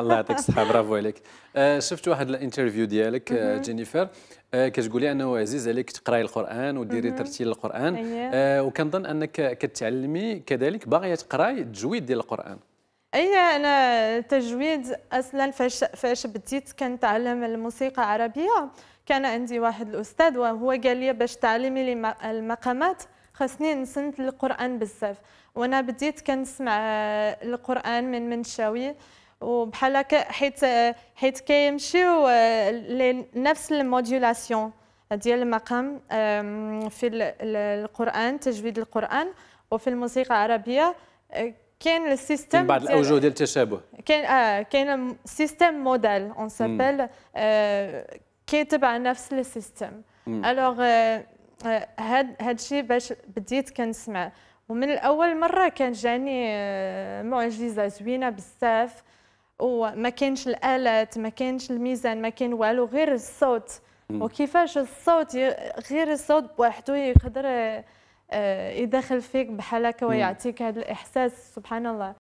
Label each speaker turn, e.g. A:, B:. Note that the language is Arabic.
A: الله يعطيك الصحه برافو عليك آه، شفت واحد الانترفيو ديالك آه، جينيفر آه، كتقولي انه عزيز عليك تقراي القران وديري ترتيل القران وكنظن انك كتعلمي كذلك باغيه تقراي التجويد ديال القران
B: اي انا التجويد اصلا فاش فاش بديت كنتعلم الموسيقى العربيه كان عندي واحد الاستاذ وهو قال لي باش تعلمي لي المقامات خاصني نسنت القران بزاف وانا بديت كنسمع القران من منشاوي وبحال هكا حيت حيت كيمشيو آه، لنفس الموديولاسيون ديال المقام في القران تجويد القران وفي الموسيقى العربيه آه، كاين السيستم بعض الاوجه ديال التشابه كاين اه كاين سيستم موديل اون سابيل كيتبع نفس السيستم الوغ آه، هاد الشيء باش بديت كنسمع ومن الاول مره كان جاني معجزه زوينه بزاف وما كانش الالات ما كانش الميزان ما كان والو غير الصوت وكيفاش الصوت غير الصوت بوحده يقدر آه، يدخل فيك بحال هكا ويعطيك هذا الاحساس سبحان الله